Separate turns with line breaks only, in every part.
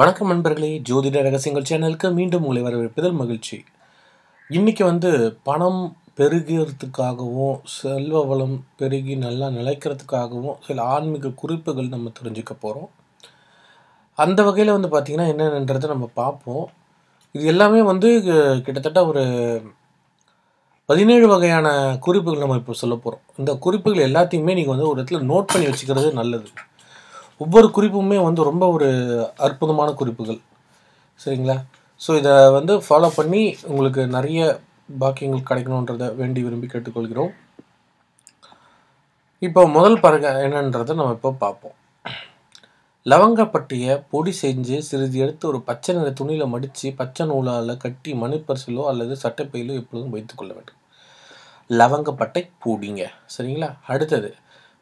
வணக்கம் நண்பர்களே ஜோதிட ரகசியங்கள் சேனலுக்கு மீண்டும் உங்களை வரவேற்பதில் மகிழ்ச்சி இன்றைக்கி வந்து பணம் பெருகிறதுக்காகவும் செல்வ வளம் பெருகி நல்லா நிலைக்கிறதுக்காகவும் சில ஆன்மீக குறிப்புகள் நம்ம தெரிஞ்சுக்க போகிறோம் அந்த வகையில் வந்து பார்த்திங்கன்னா என்னென்னன்றதை நம்ம பார்ப்போம் இது எல்லாமே வந்து கிட்டத்தட்ட ஒரு பதினேழு வகையான குறிப்புகள் நம்ம இப்போ சொல்ல போகிறோம் இந்த குறிப்புகள் எல்லாத்தையுமே நீங்கள் வந்து ஒரு இடத்துல நோட் பண்ணி வச்சுக்கிறது நல்லது ஒவ்வொரு குறிப்புமே வந்து ரொம்ப ஒரு அற்புதமான குறிப்புகள் சரிங்களா ஸோ இதை வந்து ஃபாலோ பண்ணி உங்களுக்கு நிறைய பாக்கியங்கள் கிடைக்கணுன்றத வேண்டி விரும்பி கேட்டுக்கொள்கிறோம் இப்போ முதல் பறக்க என்னன்றதை நம்ம இப்போ பார்ப்போம் லவங்கப்பட்டிய பொடி செஞ்சு சிறிது எடுத்து ஒரு பச்சை நிற துணியில் மடித்து பச்சை நூலால் கட்டி மணிப்பரிசிலோ அல்லது சட்டைப்பையிலோ எப்பொழுதும் வைத்துக்கொள்ள வேண்டும் லவங்கப்பட்டை பூடிங்க சரிங்களா அடுத்தது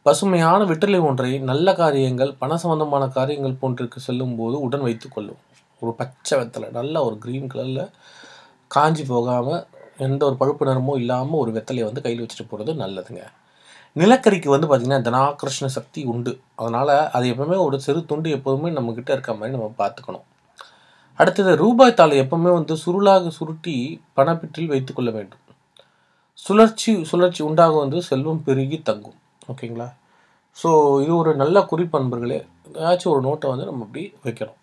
பசுமையான விட்டலை ஒன்றை நல்ல காரியங்கள் பண சம்பந்தமான காரியங்கள் போன்றிற்கு போது உடன் வைத்துக்கொள்ளும் ஒரு பச்சை வெத்தலை நல்ல ஒரு க்ரீன் கலரில் காஞ்சி போகாமல் எந்த ஒரு பழுப்பு நிறமும் இல்லாமல் ஒரு வெத்தலையை வந்து கையில் வச்சுட்டு போகிறது நல்லதுங்க நிலக்கரிக்கு வந்து பார்த்திங்கன்னா தனாகிருஷ்ண சக்தி உண்டு அதனால் அது எப்போவுமே ஒரு சிறு துண்டு எப்போதுமே நம்மக்கிட்ட இருக்க மாதிரி நம்ம பார்த்துக்கணும் அடுத்தது ரூபாய் தாளை எப்பவுமே வந்து சுருளாக சுருட்டி பணப்பெற்றில் வைத்துக்கொள்ள வேண்டும் சுழற்சி சுழற்சி உண்டாக வந்து செல்வம் பெருகி தங்கும் ஓகேங்களா ஸோ இது ஒரு நல்ல குறிப்பண்பர்களே ஏதாச்சும் ஒரு நோட்டை வந்து நம்ம அப்படி வைக்கணும்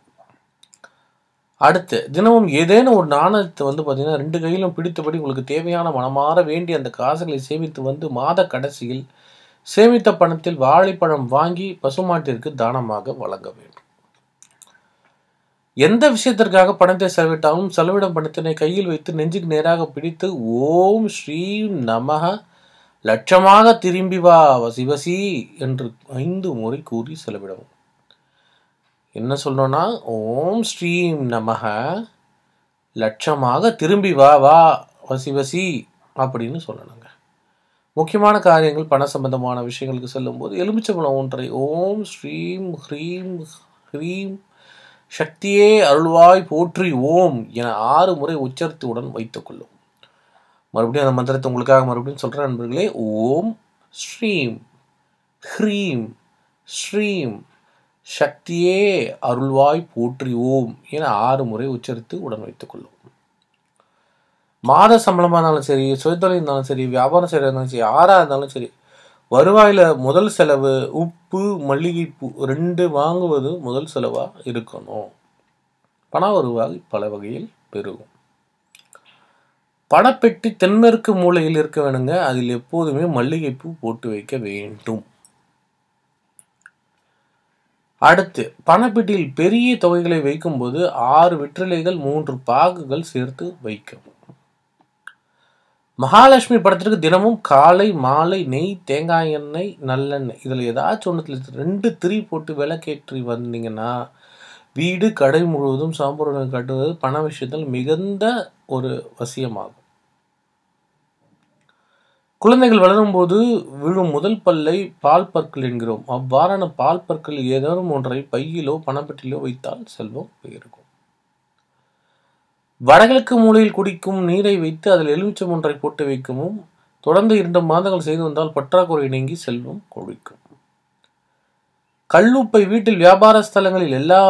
அடுத்து தினமும் ஏதேனும் ஒரு நாணயத்தை வந்து பார்த்திங்கன்னா ரெண்டு கையிலும் பிடித்தபடி உங்களுக்கு தேவையான மனமாற வேண்டிய அந்த காசுகளை சேமித்து வந்து மாத கடைசியில் சேமித்த பணத்தில் வாழைப்பழம் வாங்கி பசுமாட்டிற்கு தானமாக வழங்க வேண்டும் எந்த விஷயத்திற்காக பணத்தை செலவிட்டாலும் செலவிடும் பணத்தினை கையில் வைத்து நெஞ்சுக்கு நேராக பிடித்து ஓம் ஸ்ரீ நமக லட்சமாக திரும்பி வா வசிவசி என்று ஐந்து முறை கூறி செலவிடவும் என்ன சொல்லணும்னா ஓம் ஸ்ரீம் நமக லட்சமாக திரும்பி வா வா வசிவசி அப்படின்னு சொல்லணுங்க முக்கியமான காரியங்கள் பண சம்பந்தமான விஷயங்களுக்கு செல்லும்போது எலுமிச்சம்பழம் ஒன்றை ஓம் ஸ்ரீம் ஹ்ரீம் ஹ்ரீம் சக்தியே அருள்வாய் போற்றி ஓம் என ஆறு முறை உச்சரித்துடன் வைத்துக்கொள்ளும் மறுபடியும் அந்த மந்திரத்தை உங்களுக்காக மறுபடியும் சொல்கிற நண்பர்களே ஓம் ஸ்ரீம் ஹ்ரீம் ஸ்ரீம் சக்தியே அருள்வாய் போற்றி ஓம் என ஆறு முறை உச்சரித்து உடன் வைத்துக் கொள்ளும் மாத சம்பளமாக இருந்தாலும் சரி சுயதொழில் இருந்தாலும் சரி வியாபாரம் செய்கிற இருந்தாலும் சரி ஆறாக இருந்தாலும் சரி வருவாயில் முதல் செலவு உப்பு மல்லிகைப்பூ ரெண்டு வாங்குவது முதல் செலவாக இருக்கணும் பண வருவாய் பல வகையில் பெருகும் பணப்பெட்டி தென்மேற்கு மூலையில் இருக்க வேணுங்க அதில் எப்போதுமே மல்லிகைப்பூ போட்டு வைக்க வேண்டும் அடுத்து பணப்பெட்டியில் பெரிய தொகைகளை வைக்கும்போது ஆறு வெற்றிலைகள் மூன்று பாகுகள் சேர்த்து வைக்கும் மகாலட்சுமி படத்திற்கு தினமும் காலை மாலை நெய் தேங்காய் எண்ணெய் நல்லெண்ணெய் இதில் ஏதாச்சும் ஒன்றுத்தில் ரெண்டு திரி போட்டு விளக்கேற்றி வந்தீங்கன்னா வீடு கடை முழுவதும் சாம்பரம் கட்டுவது பண விஷயத்தில் மிகுந்த ஒரு வசியமாகும் குழந்தைகள் வளரும்போது விழும் முதல் பல்லை பால் பற்கள் என்கிறோம் அவ்வாறான பால் பற்கள் ஏதேனும் ஒன்றை பையிலோ பணப்பெட்டிலோ வைத்தால் செல்வம் பெயருக்கும் வடகிழக்கு மூலையில் குடிக்கும் நீரை வைத்து அதில் எலுமிச்சம் ஒன்றை போட்டு வைக்கவும் தொடர்ந்து இரண்டு மாதங்கள் செய்து வந்தால் பற்றாக்குறை நீங்கி செல்வம் கொழிக்கும் கல்லுப்பை வீட்டில் வியாபார ஸ்தலங்களில் எல்லா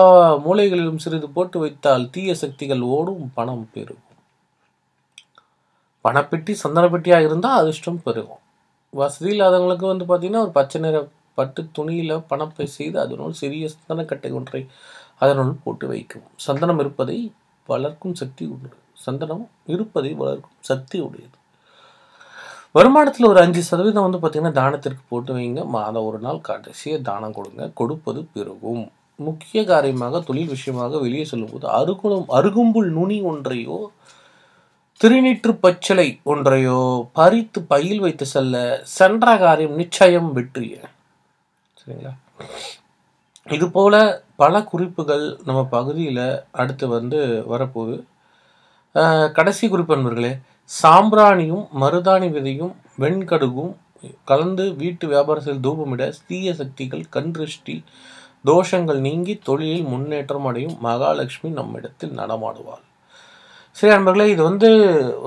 மூலைகளிலும் சிறிது போட்டு வைத்தால் தீய சக்திகள் ஓடும் பணம் பெறும் பணப்பெட்டி சந்தனப்பெட்டியாக இருந்தால் அதிர்ஷ்டம் பெருகும் வசதி இல்லாதவங்களுக்கு வந்து பார்த்திங்கன்னா ஒரு பச்சை நிற பட்டு துணியில் பணப்பை செய்து அதனுள் சிறிய சந்தன கட்டை ஒன்றை அதனுள் போட்டு வைக்கும் சந்தனம் இருப்பதை வளர்க்கும் சக்தி உண்டு சந்தனம் இருப்பதை வளர்க்கும் சக்தி உடையது வருமானத்தில் ஒரு அஞ்சு சதவீதம் வந்து பார்த்திங்கன்னா தானத்திற்கு போட்டு வைங்க மாதம் ஒரு நாள் கடைசியை தானம் கொடுங்க கொடுப்பது பெருகும் முக்கிய காரியமாக தொழில் விஷயமாக வெளியே செல்லும்போது அருகுணம் அருகும்புல் நுனி ஒன்றையோ திருநீற்று பச்சிலை ஒன்றையோ பறித்து பயில் வைத்து செல்ல சென்ற காரியம் நிச்சயம் வெற்றிய சரிங்களா இது போல பல குறிப்புகள் நம்ம பகுதியில் அடுத்து வந்து வரப்போகுது கடைசி குறிப்பு நண்பர்களே சாம்பிராணியும் மருதாணி விதையும் வெண்கடுகும் கலந்து வீட்டு வியாபாரத்தில் தூபமிட தீய சக்திகள் கண்திருஷ்டி தோஷங்கள் நீங்கி தொழிலில் முன்னேற்றம் அடையும் மகாலட்சுமி நம்மிடத்தில் நடமாடுவாள் சரி நண்பர்களே இது வந்து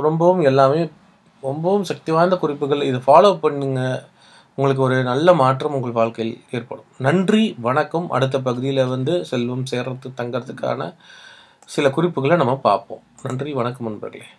ரொம்பவும் எல்லாமே ரொம்பவும் சக்தி வாய்ந்த குறிப்புகள் இதை ஃபாலோ பண்ணுங்க உங்களுக்கு ஒரு நல்ல மாற்றம் உங்கள் வாழ்க்கையில் ஏற்படும் நன்றி வணக்கம் அடுத்த பகுதியில் வந்து செல்வம் சேர்றது தங்கிறதுக்கான சில குறிப்புகளை நம்ம பார்ப்போம் நன்றி வணக்கம் நண்பர்களே